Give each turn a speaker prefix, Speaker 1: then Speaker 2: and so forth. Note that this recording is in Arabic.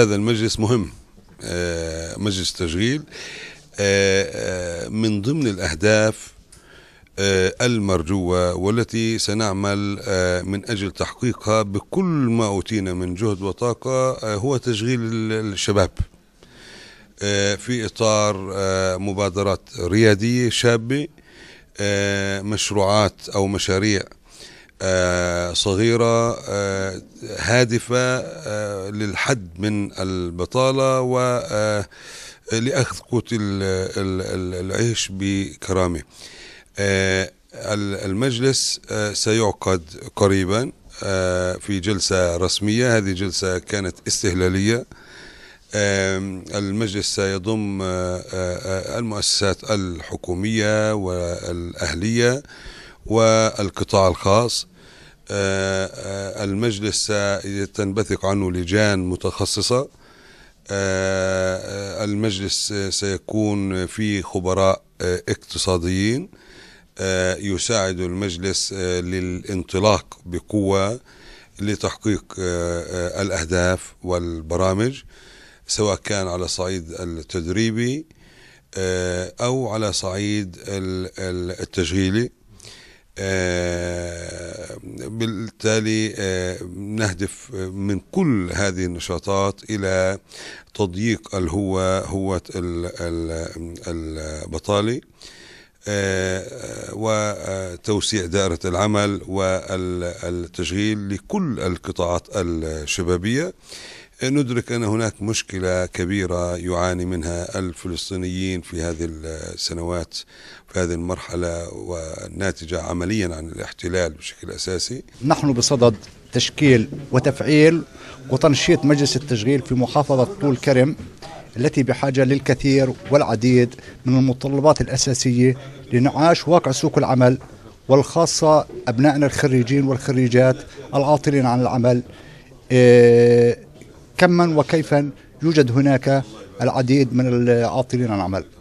Speaker 1: هذا المجلس مهم آه، مجلس تشغيل آه، آه، من ضمن الأهداف المرجوة والتي سنعمل من أجل تحقيقها بكل ما أوتينا من جهد وطاقة هو تشغيل الشباب في إطار مبادرات ريادية شابة مشروعات أو مشاريع آه، صغيرة آه، هادفة آه، للحد من البطالة و لأخذ قوت العيش بكرامة المجلس سيعقد قريبا في جلسة رسمية هذه جلسة كانت استهلالية المجلس سيضم المؤسسات الحكومية والأهلية والقطاع الخاص آه، آه، المجلس سينبثق عنه لجان متخصصة آه، المجلس سيكون فيه خبراء اقتصاديين يساعد المجلس للانطلاق بقوة لتحقيق الأهداف والبرامج سواء كان على صعيد التدريبي أو على صعيد التشغيلي آه، بالتالي آه، نهدف آه، من كل هذه النشاطات إلى تضييق الهوة هوة البطالة وتوسيع دائرة العمل والتشغيل لكل القطاعات الشبابية ندرك أن هناك مشكلة كبيرة يعاني منها الفلسطينيين في هذه السنوات في هذه المرحلة والناتجة عمليا عن الاحتلال
Speaker 2: بشكل أساسي نحن بصدد تشكيل وتفعيل وتنشيط مجلس التشغيل في محافظة طول كرم التي بحاجة للكثير والعديد من المتطلبات الأساسية لنعاش واقع سوق العمل والخاصة أبنائنا الخريجين والخريجات العاطلين عن العمل إيه، كما وكيفا يوجد هناك العديد من العاطلين عن العمل